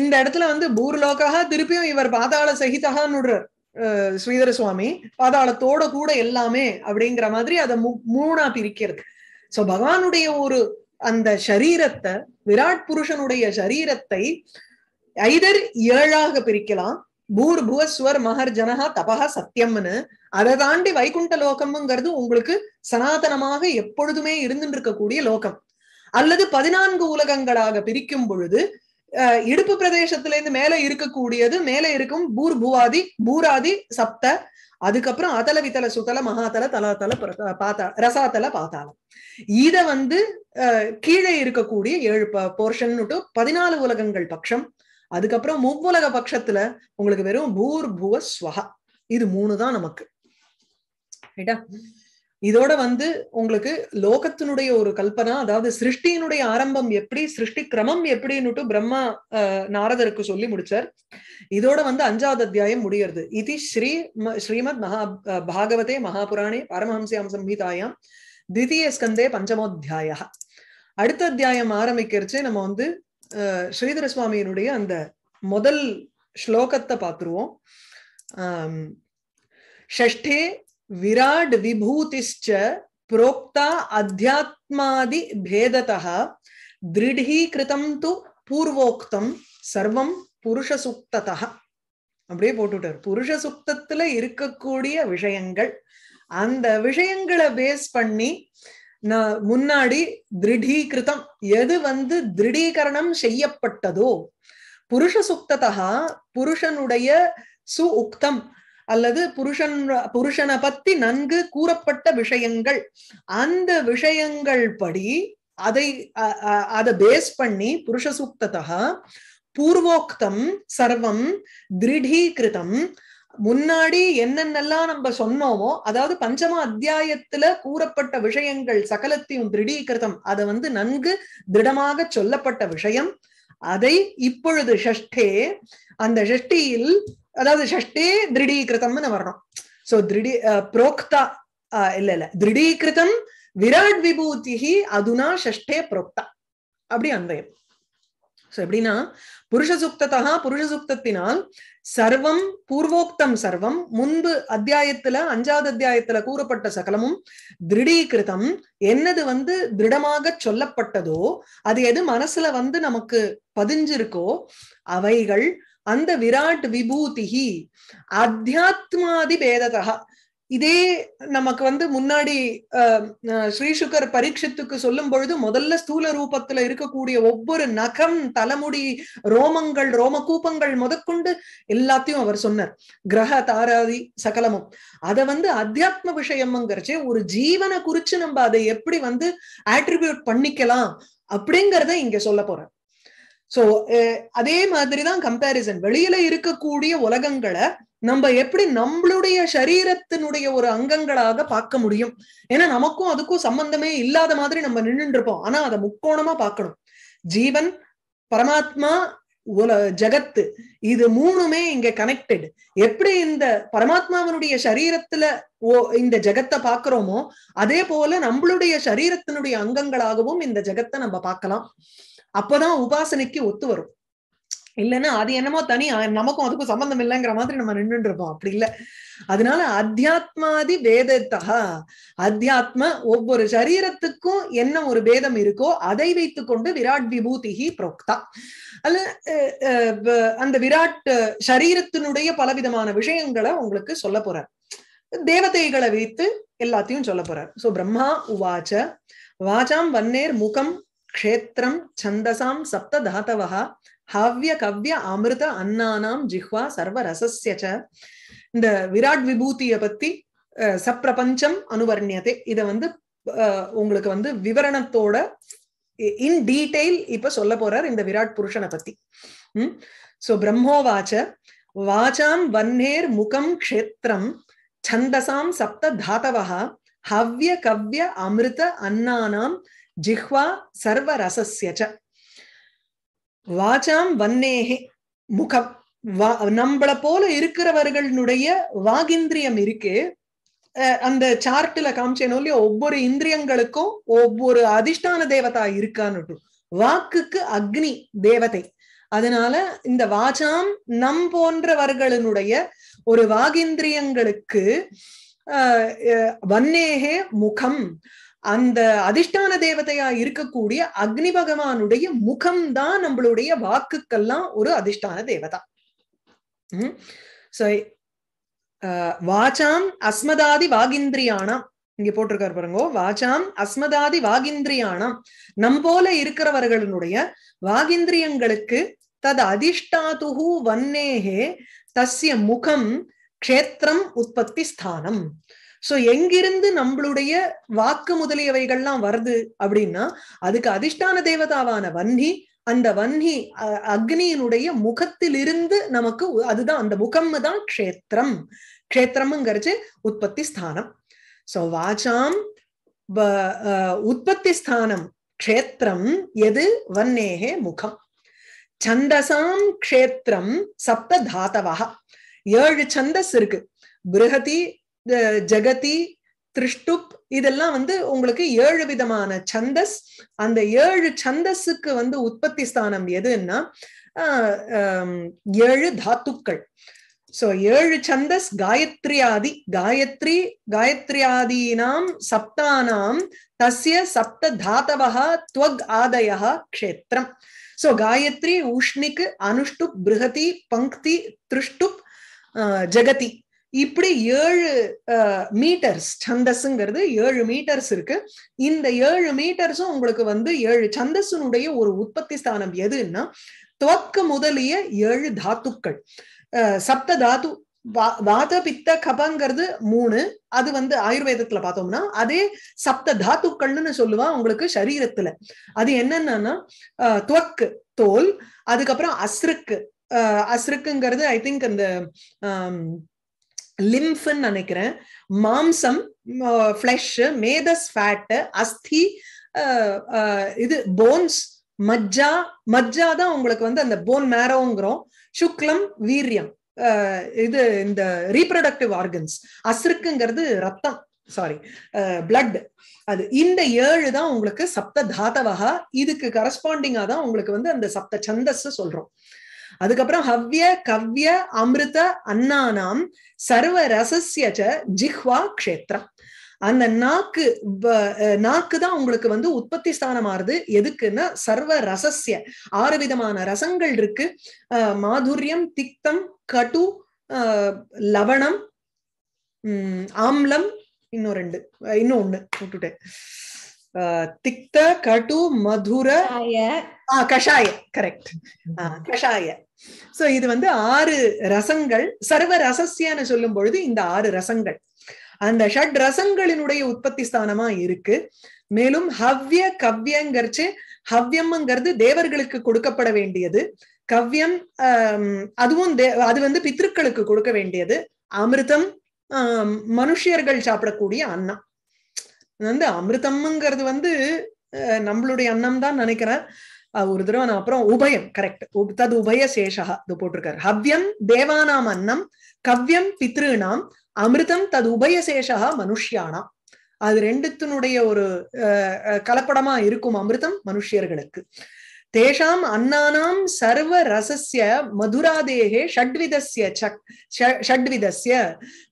இந்த இடத்துல வந்து பூர்லோக்காக திருப்பியும் இவர் பாதாள சகிதகான்னு ஸ்ரீதர சுவாமி பாதாளத்தோட கூட எல்லாமே அப்படிங்கிற மாதிரி அதை மூணா பிரிக்கிறது சோ பகவானுடைய ஒரு அந்த சரீரத்தை விராட் புருஷனுடைய சரீரத்தை ஐதர் ஏழாக பிரிக்கலாம் பூர் புவஸ்வர் மகர் ஜனஹா தபா சத்தியம்னு அதை தாண்டி வைகுண்ட லோகம்ங்கிறது உங்களுக்கு சனாதனமாக எப்பொழுதுமே இருந்துட்டு இருக்கக்கூடிய லோகம் அல்லது பதினான்கு உலகங்களாக பிரிக்கும் பொழுது இடுப்பு பிரதேசத்துல இருந்து மேல இருக்கக்கூடியது மேல இருக்கும் பூர் பூவாதி பூராதி சப்த அதுக்கப்புறம் அதல வித்தல சுத்தல மகாதல தலாத்தல பாத்தா ரசாத்தல பாத்தாளம் இத வந்து கீழே இருக்கக்கூடிய ஏழு போர்ஷன் பதினாலு உலகங்கள் பட்சம் அதுக்கப்புறம் மூவுலக பட்சத்துல உங்களுக்கு வெறும் பூர் பூவ ஸ்வஹா இது மூணு தான் நமக்கு ரைட்டா இதோட வந்து உங்களுக்கு லோகத்தினுடைய ஒரு கல்பனா அதாவது சிருஷ்டியினுடைய ஆரம்பம் எப்படி சிருஷ்டி கிரமம் எப்படின்னுட்டு பிரம்மா நாரதருக்கு சொல்லி முடிச்சார் இதோட வந்து அஞ்சாவது அத்தியாயம் முடியறது இது ஸ்ரீ ஸ்ரீமத் மகா பாகவதே மகாபுராணே பரமஹம்சியாம் சம்ஹிதாயாம் தித்திய ஸ்கந்தே பஞ்சமோத்தியாய அடுத்த அத்தியாயம் ஆரம்பிக்கிறச்சு நம்ம வந்து ஸ்ரீதர சுவாமியினுடைய அந்த முதல் ஸ்லோகத்தை பார்த்துருவோம் ஷஷ்டே விராட் விபூதிஷ்ச புரோக்தா அத்தியாத்மாதி भेदतः திருடீகிருதம் து பூர்வோக்தம் சர்வம் புருஷ சுக்ததா அப்படியே போட்டுட்டார் புருஷ சுக்தத்துல இருக்கக்கூடிய விஷயங்கள் அந்த விஷயங்களை பேஸ் பண்ணி நான் முன்னாடி திருடீகிருதம் எது வந்து திருடீகரணம் செய்யப்பட்டதோ புருஷ சுக்ததா புருஷனுடைய சு உக்தம் அல்லது புருஷன் புருஷனை பத்தி நன்கு கூறப்பட்ட விஷயங்கள் அந்த விஷயங்கள் படி அதை அதை பேஸ் பண்ணி புருஷ சூக்ததா பூர்வோக்தம் சர்வம் திருடீகிருதம் முன்னாடி என்னென்னலாம் நம்ம சொன்னோமோ அதாவது பஞ்சம அத்தியாயத்துல கூறப்பட்ட விஷயங்கள் சகலத்தையும் திருடீகிருதம் அதை வந்து நன்கு திருடமாக சொல்லப்பட்ட விஷயம் அதை இப்பொழுது ஷஷ்டே அந்த ஷஷ்டியில் அதாவது ஷஷ்டி திருடீகிருதம்னு வரணும் சோ திருடி புரோக்தா இல்ல இல்ல திருடீகிருதம் விராட் விபூதி அதுனா ஷஷ்டே புரோக்தா அப்படி அந்தயம் சோ எப்படின்னா புருஷ சுப்தத்தகா புருஷ சுக்தத்தினால் சர்வம் பூர்வோக்தம் சர்வம் முன்பு அத்தியாயத்துல அஞ்சாவது அத்தியாயத்துல கூறப்பட்ட சகலமும் திருடீகிருதம் என்னது வந்து திருடமாக சொல்லப்பட்டதோ அது எது மனசுல வந்து நமக்கு பதிஞ்சிருக்கோ அவைகள் அந்த விராட் விபூதி அத்தியாத்மாதி பேததா இதே நமக்கு வந்து முன்னாடி ஸ்ரீசுகர் பரீட்சத்துக்கு சொல்லும் பொழுது முதல்ல ஸ்தூல ரூபத்துல இருக்கக்கூடிய ஒவ்வொரு நகம் தலைமுடி ரோமங்கள் ரோம கூப்பங்கள் முதற்கொண்டு எல்லாத்தையும் அவர் சொன்னார் கிரக தாராதி சகலமும் அதை வந்து அத்தியாத்ம விஷயம்ங்கிறச்சு ஒரு ஜீவனை குறிச்சு நம்ம அதை எப்படி வந்து ஆட்ரிபியூட் பண்ணிக்கலாம் அப்படிங்கிறத இங்க சொல்ல போறேன் சோ eh, அதே மாதிரிதான் கம்பேரிசன் வெளியில இருக்கக்கூடிய உலகங்களை நம்ம எப்படி நம்மளுடைய சரீரத்தினுடைய ஒரு அங்கங்களாக பார்க்க முடியும் ஏன்னா நமக்கும் அதுக்கும் சம்பந்தமே இல்லாத மாதிரி நம்ம நின்றுட்டு இருப்போம் ஆனா அதை முக்கோணமா பார்க்கணும் ஜீவன் பரமாத்மா உல ஜகத்து இது மூணுமே இங்க கனெக்டட் எப்படி இந்த பரமாத்மாவனுடைய சரீரத்துல ஓ இந்த ஜகத்தை பாக்குறோமோ அதே போல நம்மளுடைய சரீரத்தினுடைய அங்கங்களாகவும் இந்த ஜகத்தை நம்ம பார்க்கலாம் அப்பதான் உபாசனைக்கு ஒத்து வரும் இல்லைன்னா அது என்னமோ தனி நமக்கும் அதுக்கும் சம்பந்தம் இல்லைங்கிற மாதிரி நம்ம நின்றுட்டு இருப்போம் அப்படி இல்லை அதனால அத்தியாத்மாதி பேதத்தா அத்தியாத்ம ஒவ்வொரு சரீரத்துக்கும் என்ன ஒரு பேதம் இருக்கோ அதை வைத்து கொண்டு விராட் விபூதிகி புரோக்தா அல்ல அந்த விராட் சரீரத்தினுடைய பலவிதமான விஷயங்களை உங்களுக்கு சொல்ல போற தேவதைகளை வைத்து எல்லாத்தையும் சொல்ல போறார் சோ பிரம்மா உவாச்ச வாச்சாம் வன்னேர் முகம் க்ஷேத்திரம் சந்தசாம் சப்த தாத்தவः ஹவ்ய கவ்ய அமிர்த அன்னானாம் ஜிஹ்வா சர்வரசஸ்ய ச இந்த விராட் விபூதிய பத்தி சப்பிரபஞ்சம் அனுவர்ணியத்தை இத வந்து உங்களுக்கு வந்து விவரணத்தோட இன் டீடைல் இப்ப சொல்ல போறார் இந்த விராட் புருஷனை பத்தி உம் சோ வாச்ச வாச்சாம் வன்னேர் முகம் க்ஷேத்திரம் சந்தசாம் சப்த தாத்தவா ஹவ்ய கவ்ய அமிர்த அன்னானாம் ஜிஹ்வா சர்வரசஸ்யச்ச வாச்சாம் வன்னேகே முகம் நம்மள போல இருக்கிறவர்களுடைய வாகிந்திரியம் இருக்கு அந்த சார்ட்ல காமிச்சேனோ இல்லையோ ஒவ்வொரு இந்திரியங்களுக்கும் ஒவ்வொரு அதிஷ்டான தேவதா இருக்கான்னு வாக்குக்கு அக்னி தேவதை அதனால இந்த வாச்சாம் நம் போன்றவர்களினுடைய ஒரு வாகிந்திரியங்களுக்கு வன்னேகே முகம் அந்த அதிஷ்டான தேவதையா இருக்கக்கூடிய அக்னி பகவானுடைய முகம்தான் நம்மளுடைய வாக்குக்கெல்லாம் ஒரு அதிஷ்டான தேவதா உம் சோ வாச்சாம் அஸ்மதாதி வாகிந்திரியானாம் இங்க போட்டிருக்காரு பாருங்க வாச்சாம் அஸ்மதாதி வாகிந்திரியானாம் நம் போல இருக்கிறவர்களுடைய வாகிந்திரியங்களுக்கு தது அதிஷ்டாதுகு வன்னேகே தஸ்ய முகம் க்ஷேத்திரம் உற்பத்தி ஸ்தானம் சோ எங்கிருந்து நம்மளுடைய வாக்கு முதலியவைகள்லாம் வருது அப்படின்னா அதுக்கு அதிஷ்டான தேவதாவான வன்னி அந்த வன்னி அக்னியினுடைய முகத்திலிருந்து நமக்கு அதுதான் அந்த முகம் தான் க்ஷேத்திரம் க்ஷேத்திரம்ங்கிறது உற்பத்தி ஸ்தானம் சோ வாச்சாம் உற்பத்தி ஸ்தானம் க்ஷேத்திரம் எது வன்னேகே முகம் சந்தசாம் க்ஷேத்திரம் சப்த தாத்தவா ஏழு சந்தஸ் இருக்கு பிருகதி ஜெகதி திருஷ்டுப் இதெல்லாம் வந்து உங்களுக்கு ஏழு விதமான சந்தஸ் அந்த ஏழு சந்தஸுக்கு வந்து உற்பத்தி ஸ்தானம் எதுன்னா ஏழு தாத்துக்கள் சோ ஏழு சந்தஸ் காயத்ரி ஆதி காயத்ரி காயத்ரி ஆதீனாம் சப்தானாம் தசிய சப்த தாத்தவா துவக் ஆதயா க்ஷேத்திரம் சோ காயத்ரி உஷ்ணிக்கு அனுஷ்டுப் பிருகதி பங்கி திருஷ்டுப் ஜெகதி இப்படி ஏழு மீட்டர்ஸ் சந்தஸ்ங்கிறது ஏழு மீட்டர்ஸ் இருக்கு இந்த ஏழு மீட்டர்ஸும் உங்களுக்கு வந்து ஏழு சந்தஸினுடைய ஒரு உற்பத்தி ஸ்தானம் எதுன்னா துவக்க முதலிய ஏழு தாத்துக்கள் சப்த தாத்து வாத பித்த கபங்கிறது மூணு அது வந்து ஆயுர்வேதத்துல பார்த்தோம்னா அதே சப்த தாத்துக்கள்னு சொல்லுவா உங்களுக்கு சரீரத்துல அது என்னன்னா துவக்கு தோல் அதுக்கப்புறம் அஸ்ருக்கு அஸ்ருக்குங்கிறது ஐ திங்க் அந்த லிம்ஃபுன்னு நினைக்கிறேன் மாம்சம் ஃப்ளஷ் மேதஸ் ஃபேட்டு அஸ்தி இது போன்ஸ் மஜ்ஜா மஜ்ஜா தான் உங்களுக்கு வந்து அந்த போன் மேரோங்கிறோம் சுக்லம் வீரியம் இது இந்த ரீப்ரொடக்டிவ் ஆர்கன்ஸ் அஸ்ருக்குங்கிறது ரத்தம் சாரி பிளட் அது இந்த ஏழு தான் உங்களுக்கு சப்த தாத்தவகா இதுக்கு கரஸ்பாண்டிங்கா தான் உங்களுக்கு வந்து அந்த சப்த சந்தஸ் சொல்றோம் அதுக்கப்புறம் ஹவ்ய கவ்ய அமிர்த அன்னானாம் சர்வ ரசசிய ஜிஹ்வா கஷேத்திரம் அந்த நாக்கு நாக்கு தான் உங்களுக்கு வந்து உற்பத்தி ஸ்தானமாறுது எதுக்குன்னா சர்வ ரசசிய ஆறு விதமான ரசங்கள் இருக்கு மாதுரியம் திக்தம் கடு லவணம் ஆம்லம் இன்னும் ரெண்டு இன்னும் ஒண்ணு விட்டுட்டேன் திக்த கடு மதுர கஷாய கரெக்ட் கஷாய சோ இது வந்து ஆறு ரசங்கள் சர்வ ரசசியன்னு சொல்லும் பொழுது இந்த ஆறு ரசங்கள் அந்த ஷட் ரசங்களினுடைய உற்பத்தி ஸ்தானமா இருக்கு மேலும் ஹவ்ய கவ்யங்கிறச்சு ஹவ்யம்ங்கிறது தேவர்களுக்கு கொடுக்கப்பட வேண்டியது கவ்யம் அதுவும் அது வந்து பித்ருக்களுக்கு கொடுக்க வேண்டியது அமிர்தம் மனுஷியர்கள் சாப்பிடக்கூடிய அன்னம் வந்து அமிர்தம்ங்கிறது வந்து நம்மளுடைய அண்ணம் தான் நினைக்கிறேன் ஒரு தடவை நான் அப்புறம் உபயம் கரெக்ட் தது உபய சேஷகா இது போட்டிருக்காரு ஹவ்யம் தேவானாம் அன்னம் கவ்யம் பித்ருனாம் அமிர்தம் தது உபய சேஷகா மனுஷியானாம் அது ரெண்டுத்தினுடைய ஒரு கலப்படமா இருக்கும் அமிர்தம் மனுஷியர்களுக்கு தேஷாம் அன்னானாம் சர்வ ரசஸ்ய மதுராதேகே ஷட்விதசிய ஷட்விதசிய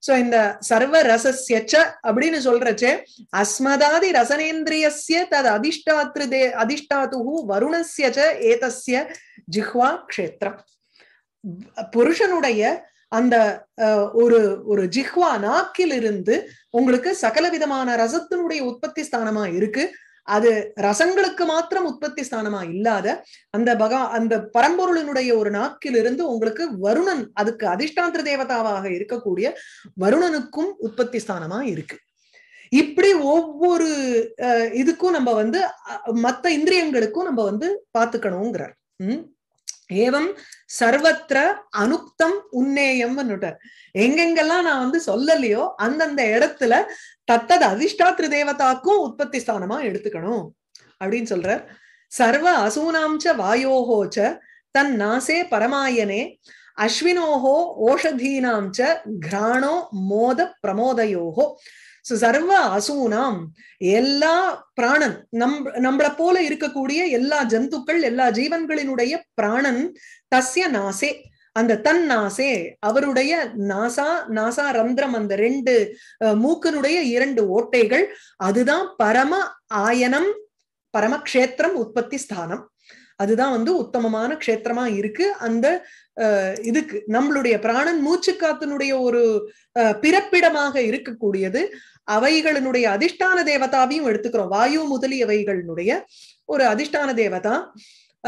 சோ இந்த சர்வ ரசஸ்ய ச அப்படின்னு சொல்றச்சே அஸ்மதாதி ரசனேந்திரியசிய தது அதிஷ்டாத்ரு தே அதிஷ்டாத்து வருணசிய ச ஏதசிய ஜிஹ்வா க்ஷேத்ரம் புருஷனுடைய அந்த ஒரு ஒரு ஜிஹ்வா நாக்கில் இருந்து உங்களுக்கு சகல விதமான ரசத்தினுடைய உற்பத்தி ஸ்தானமா இருக்கு அது ரசங்களுக்கு மாத்திரம் உற்பத்தி ஸ்தானமா இல்லாத அந்த பகா அந்த பரம்பொருளினுடைய ஒரு நாக்கிலிருந்து உங்களுக்கு வருணன் அதுக்கு அதிஷ்டாந்திர தேவதாவாக இருக்கக்கூடிய வருணனுக்கும் உற்பத்தி ஸ்தானமா இருக்கு இப்படி ஒவ்வொரு இதுக்கும் நம்ம வந்து மத்த இந்திரியங்களுக்கும் நம்ம வந்து பாத்துக்கணுங்கிறார் உம் ஏவம் சர்வத்திர அனுக்தம் உன்னேயம்னு எங்கெங்கெல்லாம் நான் வந்து சொல்லலையோ அந்தந்த இடத்துல தத்தது அதிர்ஷ்டாத்திரு தேவதாக்கும் உற்பத்தி ஸ்தானமா எடுத்துக்கணும் அப்படின்னு சொல்றார் சர்வ அசூனாம்ச்ச வாயோகோச்ச தன் நாசே பரமாயனே அஸ்வினோகோ ஓஷதீனாம் சிராணோ கிராணோ மோத பிரமோதயோகோ சர்வ அசூனாம் எல்லா பிராணன் நம் நம்மளை போல இருக்கக்கூடிய எல்லா ஜந்துக்கள் எல்லா ஜீவன்களினுடைய பிராணன் தஸ்ய நாசே அந்த தன் நாசே அவருடைய நாசா நாசா ரந்திரம் அந்த ரெண்டு மூக்கனுடைய இரண்டு ஓட்டைகள் அதுதான் பரம ஆயனம் பரமக்ஷேத்திரம் உற்பத்தி ஸ்தானம் அதுதான் வந்து உத்தமமான க்ஷேத்திரமா இருக்கு அந்த இதுக்கு நம்மளுடைய பிராணன் மூச்சு காத்தினுடைய ஒரு பிறப்பிடமாக இருக்கக்கூடியது அவைகளினுடைய அதிஷ்டான தேவதாவையும் எடுத்துக்கிறோம் வாயு முதலியவைகளினுடைய ஒரு அதிஷ்டான தேவதா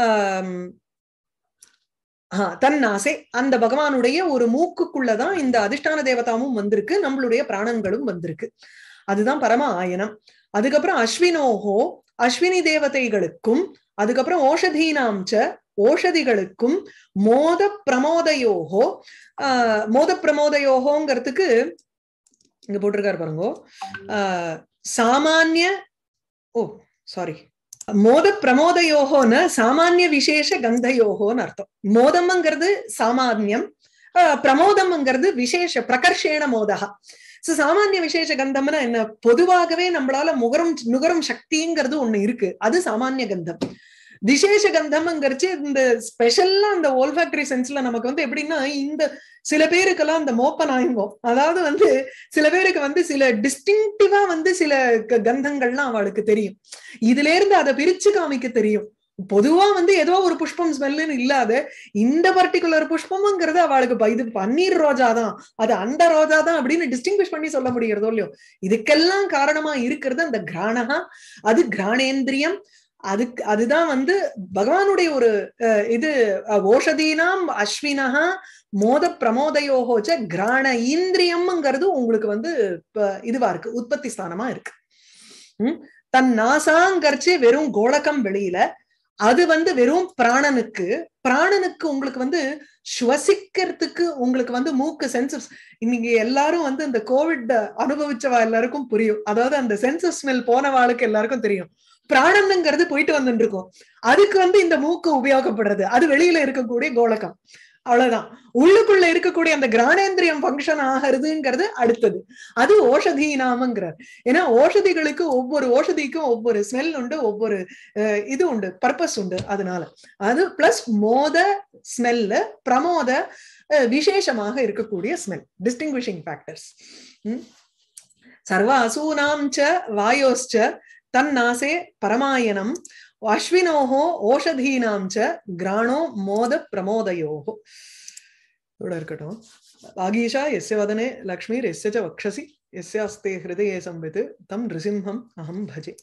ஆஹ் தன்னாசை அந்த பகவானுடைய ஒரு மூக்குக்குள்ளதான் இந்த அதிஷ்டான தேவதாவும் வந்திருக்கு நம்மளுடைய பிராணங்களும் வந்திருக்கு அதுதான் பரம ஆயனம் அதுக்கப்புறம் அஸ்வினோகோ அஸ்வினி தேவதைகளுக்கும் அதுக்கப்புறம் ஓஷதீனாம்ச்ச ஓஷதிகளுக்கும் மோத பிரமோதயோகோ மோத பிரமோதயோகோங்கிறதுக்கு இங்க போட்டிருக்காரு பாருங்க சாமானிய ஓ சாரி மோத யோகோன்னு சாமானிய விசேஷ யோகோன்னு அர்த்தம் மோதம்ங்கிறது சாமானியம் பிரமோதம்ங்கிறது விசேஷ பிரகர்ஷேண மோதகா சோ சாமானிய விசேஷ கந்தம்னா என்ன பொதுவாகவே நம்மளால முகரும் நுகரும் சக்திங்கிறது ஒண்ணு இருக்கு அது சாமானிய கந்தம் விசேஷ கந்தம்ங்கிறச்சு இந்த ஸ்பெஷல்லா அந்த ஓல்ஃபேக்டரி சென்ஸ்ல நமக்கு வந்து எப்படின்னா இந்த சில பேருக்கெல்லாம் அந்த மோப்ப நாயங்கும் அதாவது வந்து சில பேருக்கு வந்து சில டிஸ்டிங்டிவா வந்து சில கந்தங்கள்லாம் அவளுக்கு தெரியும் இதுல இருந்து அதை பிரிச்சு காமிக்க தெரியும் பொதுவா வந்து ஏதோ ஒரு புஷ்பம் ஸ்மெல்லுன்னு இல்லாத இந்த பர்டிகுலர் புஷ்பம்ங்கிறது அவளுக்கு இது பன்னீர் ரோஜா தான் அது அந்த ரோஜா தான் அப்படின்னு டிஸ்டிங்விஷ் பண்ணி சொல்ல முடிகிறதோ இல்லையோ இதுக்கெல்லாம் காரணமா இருக்கிறது அந்த கிராணகா அது கிராணேந்திரியம் அதுக்கு அதுதான் வந்து பகவானுடைய ஒரு இது ஓஷதீனாம் அஸ்வினஹா மோத பிரமோதயோகோச்ச கிராண இந்திரியம்ங்கிறது உங்களுக்கு வந்து இதுவா இருக்கு உற்பத்தி ஸ்தானமா இருக்கு உம் தன் நாசாங்கரிச்சு வெறும் கோலக்கம் வெளியில அது வந்து வெறும் பிராணனுக்கு பிராணனுக்கு உங்களுக்கு வந்து சுவசிக்கிறதுக்கு உங்களுக்கு வந்து மூக்கு சென்சஸ் இன்னைக்கு எல்லாரும் வந்து இந்த கோவிட் அனுபவிச்சவா எல்லாருக்கும் புரியும் அதாவது அந்த சென்சஸ் ஸ்மெல் போனவாளுக்கு எல்லாருக்கும் தெரியும் பிராணனுங்கிறது போயிட்டு வந்துட்டு இருக்கும் அதுக்கு வந்து இந்த மூக்கு உபயோகப்படுறது அது வெளியில இருக்கக்கூடிய கோலகம் அவ்வளவுதான் உள்ளுக்குள்ள இருக்கக்கூடிய அந்த கிராணேந்திரியம் பங்கன் ஆகிறதுங்கிறது அடுத்தது அது ஓஷதி நாமங்கிறார் ஏன்னா ஓஷதிகளுக்கு ஒவ்வொரு ஓஷதிக்கும் ஒவ்வொரு ஸ்மெல் உண்டு ஒவ்வொரு இது உண்டு பர்பஸ் உண்டு அதனால அது பிளஸ் மோத ஸ்மெல்லு பிரமோத விசேஷமாக இருக்கக்கூடிய ஸ்மெல் டிஸ்டிங்விஷிங் ஃபேக்டர்ஸ் சர்வ அசூனாம் ச வாயோஸ்ச தன்னாசே பரமாயணம் அஸ்வினோகோ ஓஷதீனாம் ச கிராணோ மோத பிரமோதயோஹோ இதோட இருக்கட்டும் ஆகீஷா எஸ்ய வதனே லக்ஷ்மீர் எஸ்ய ச வக்ஷசி எஸ்யாஸ்தே ஹிருதயே சம்வித் தம் நிருசிம்ஹம் அஹம் பஜே